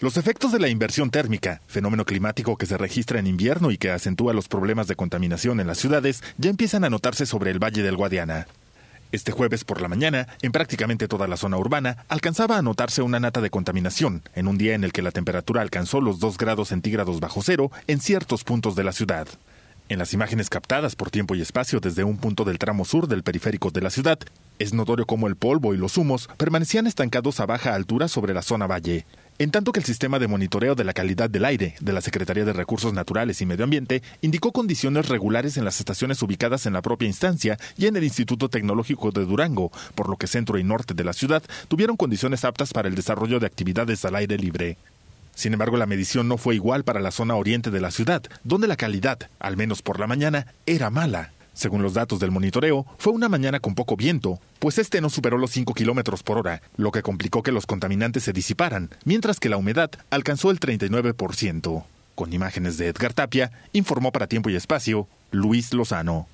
Los efectos de la inversión térmica, fenómeno climático que se registra en invierno y que acentúa los problemas de contaminación en las ciudades, ya empiezan a notarse sobre el Valle del Guadiana. Este jueves por la mañana, en prácticamente toda la zona urbana, alcanzaba a notarse una nata de contaminación, en un día en el que la temperatura alcanzó los 2 grados centígrados bajo cero en ciertos puntos de la ciudad. En las imágenes captadas por tiempo y espacio desde un punto del tramo sur del periférico de la ciudad, es notorio cómo el polvo y los humos permanecían estancados a baja altura sobre la zona valle. En tanto que el sistema de monitoreo de la calidad del aire de la Secretaría de Recursos Naturales y Medio Ambiente indicó condiciones regulares en las estaciones ubicadas en la propia instancia y en el Instituto Tecnológico de Durango, por lo que centro y norte de la ciudad tuvieron condiciones aptas para el desarrollo de actividades al aire libre. Sin embargo, la medición no fue igual para la zona oriente de la ciudad, donde la calidad, al menos por la mañana, era mala. Según los datos del monitoreo, fue una mañana con poco viento, pues este no superó los 5 kilómetros por hora, lo que complicó que los contaminantes se disiparan, mientras que la humedad alcanzó el 39%. Con imágenes de Edgar Tapia, informó para Tiempo y Espacio Luis Lozano.